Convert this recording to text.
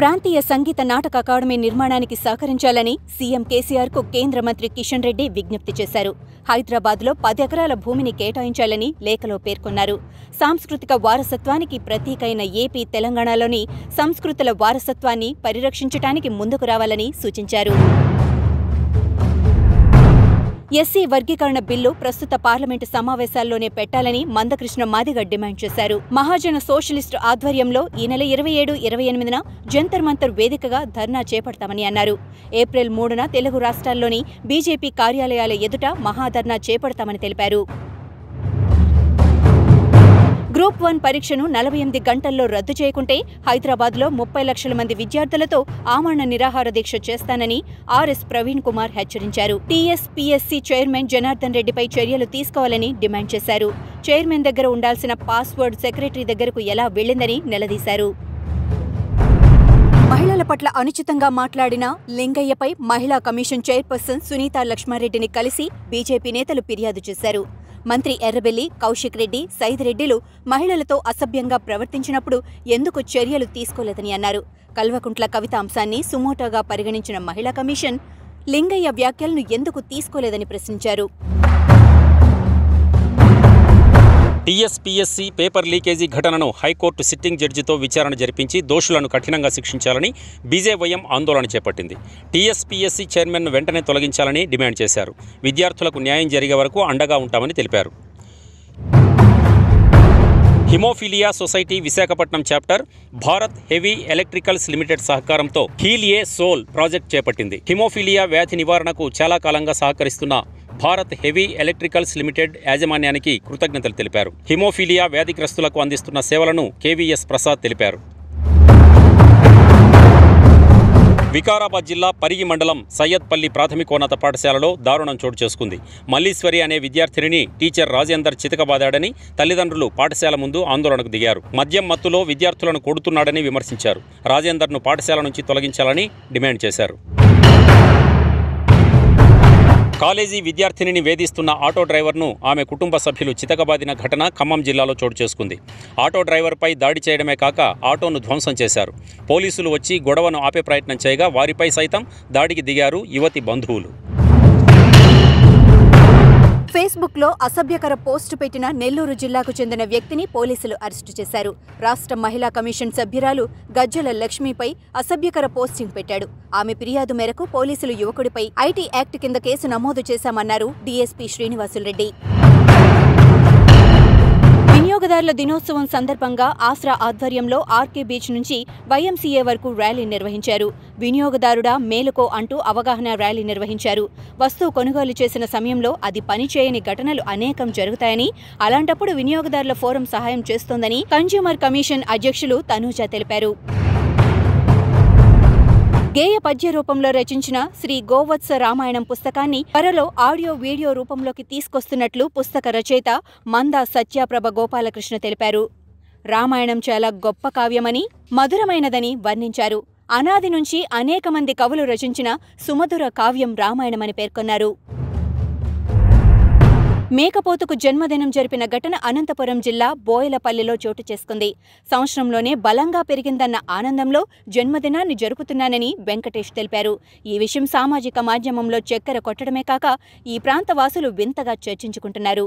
ప్రాంతీయ సంగీత నాటక అకాడమీ నిర్మాణానికి సహకరించాలని సీఎం కేసీఆర్కు కేంద్ర మంత్రి కిషన్ రెడ్డి విజ్ఞప్తి చేశారు హైదరాబాద్లో పది ఎకరాల భూమిని కేటాయించాలని లేఖలో పేర్కొన్నారు సాంస్కృతిక వారసత్వానికి ప్రతీకైన ఏపీ తెలంగాణలోని సంస్కృతుల వారసత్వాన్ని పరిరక్షించడానికి ముందుకు రావాలని సూచించారు ఎస్సీ వర్గీకరణ బిల్లు ప్రస్తుత పార్లమెంటు సమావేశాల్లోనే పెట్టాలని మందకృష్ణ మాదిగ డిమాండ్ చేశారు మహాజన సోషలిస్టు ఆధ్వర్యంలో ఈ నెల ఇరవై ఏడు ఇరవై ఎనిమిదిన జంతర్ మంతర్ వేదికగా ధర్నా చేపడతామని అన్నారు ఏప్రిల్ మూడున తెలుగు రాష్ట్రాల్లోని బీజేపీ కార్యాలయాల ఎదుట మహాధర్నా చేపడతామని తెలిపారు గ్రూప్ వన్ పరీక్షను నలభై ఎనిమిది గంటల్లో రద్దు చేయకుంటే హైదరాబాద్లో ముప్పై లక్షల మంది విద్యార్థులతో ఆమరణ నిరాహార దీక్ష చేస్తానని ఆర్ఎస్ ప్రవీణ్ కుమార్ హెచ్చరించారు టీఎస్పీఎస్సీ చైర్మన్ జనార్దన్ రెడ్డిపై చర్యలు తీసుకోవాలని డిమాండ్ చేశారు చైర్మన్ దగ్గర ఉండాల్సిన పాస్వర్డ్ సెక్రటరీ దగ్గరకు ఎలా వెళ్లిందని నిలదీశారు మహిళల పట్ల అనుచితంగా మాట్లాడిన లింగయ్యపై మహిళా కమిషన్ చైర్పర్సన్ సునీత లక్ష్మారెడ్డిని కలిసి బీజేపీ నేతలు ఫిర్యాదు చేశారు మంత్రి ఎర్రబెల్లి కౌశిక్ రెడ్డి సైద్ రెడ్డిలు మహిళలతో అసభ్యంగా ప్రవర్తించినప్పుడు ఎందుకు చర్యలు తీసుకోలేదని అన్నారు కల్వకుంట్ల కవిత అంశాన్ని సుమోటోగా పరిగణించిన మహిళా కమిషన్ లింగయ్య వ్యాఖ్యలను ఎందుకు తీసుకోలేదని ప్రశ్నించారు టీఎస్పీఎస్సీ పేపర్ లీకేజీ ఘటనను హైకోర్టు సిట్టింగ్ జడ్జితో విచారణ జరిపించి దోషులను కఠినంగా శిక్షించాలని బీజేవైఎం ఆందోళన చేపట్టింది టీఎస్పీఎస్సీ చైర్మన్ను వెంటనే తొలగించాలని డిమాండ్ చేశారు విద్యార్థులకు న్యాయం జరిగే వరకు అండగా ఉంటామని తెలిపారు hemophilia society Visakhapatnam chapter Bharat heavy electricals limited సహకారంతో హీల్ ఏ సోల్ ప్రాజెక్ట్ చేపట్టింది హిమోఫిలియా వ్యాధి నివారణకు చాలా కాలంగా సహకరిస్తున్న భారత్ హెవీ ఎలక్ట్రికల్స్ లిమిటెడ్ యాజమాన్యానికి కృతజ్ఞతలు తెలిపారు హిమోఫీలియా వ్యాధిగ్రస్తులకు అందిస్తున్న సేవలను కేవీఎస్ ప్రసాద్ తెలిపారు వికారాబాద్ జిల్లా పరిగి మండలం సయ్యద్పల్లి ప్రాథమికోన్నత పాఠశాలలో దారుణం చోటు చేసుకుంది మల్లీశ్వరి అనే విద్యార్థినిని టీచర్ రాజేందర్ చితకబాదాడని తల్లిదండ్రులు పాఠశాల ముందు ఆందోళనకు దిగారు మద్యం మత్తులో విద్యార్థులను కొడుతున్నాడని విమర్శించారు రాజేందర్ను పాఠశాల నుంచి తొలగించాలని డిమాండ్ చేశారు కాలేజీ విద్యార్థినిని వేధిస్తున్న ఆటో డ్రైవర్ను ఆమె కుటుంబ సభ్యులు చితకబాదిన ఘటన ఖమ్మం జిల్లాలో చోటు చేసుకుంది ఆటో డ్రైవర్పై దాడి చేయడమే కాక ఆటోను ధ్వంసం చేశారు పోలీసులు వచ్చి గొడవను ఆపే ప్రయత్నం చేయగా వారిపై సైతం దాడికి దిగారు యువతి బంధువులు ఫేస్బుక్లో అసభ్యకర పోస్టు పెట్టిన నెల్లూరు జిల్లాకు చెందిన వ్యక్తిని పోలీసులు అరెస్టు చేశారు రాష్ట్ర మహిళా కమిషన్ సభ్యురాలు గజ్జల లక్ష్మిపై అసభ్యకర పోస్టింగ్ పెట్టాడు ఆమె ఫిర్యాదు మేరకు పోలీసులు యువకుడిపై ఐటీ యాక్ట్ కింద కేసు నమోదు చేశామన్నారు డీఎస్పీ శ్రీనివాసులరెడ్డి వినియోగదారుల దినోత్సవం సందర్భంగా ఆస్రా ఆధ్వర్యంలో ఆర్కే బీచ్ నుంచి వైఎంసీఏ వరకు ర్యాలీ నిర్వహించారు వినియోగదారుడా మేలుకో అంటూ అవగాహన ర్యాలీ నిర్వహించారు వస్తువు కొనుగోలు చేసిన సమయంలో అది పనిచేయని ఘటనలు అనేకం జరుగుతాయని అలాంటప్పుడు వినియోగదారుల ఫోరం సహాయం చేస్తోందని కన్జ్యూమర్ కమిషన్ అధ్యక్షులు తనూజ తెలిపారు గేయ పద్య రూపంలో రచించిన శ్రీ గోవత్స రామాయణం పుస్తకాన్ని త్వరలో ఆడియో వీడియో రూపంలోకి తీసుకొస్తున్నట్లు పుస్తక రచయిత మంద సత్యాప్రభ గోపాలకృష్ణ తెలిపారు రామాయణం చాలా గొప్ప కావ్యమని మధురమైనదని వర్ణించారు అనాది నుంచి అనేక మంది కవులు రచించిన సుమధుర కావ్యం రామాయణమని పేర్కొన్నారు మేకపోతుకు జన్మదినం జరిపిన ఘటన అనంతపురం జిల్లా బోయలపల్లిలో చోటు చేసుకుంది సంవత్సరంలోనే బలంగా పెరిగిందన్న ఆనందంలో జన్మదినాన్ని జరుపుతున్నానని వెంకటేష్ తెలిపారు ఈ విషయం సామాజిక మాధ్యమంలో చక్కెర కొట్టడమే కాక ఈ ప్రాంత వాసులు వింతగా చర్చించుకుంటున్నారు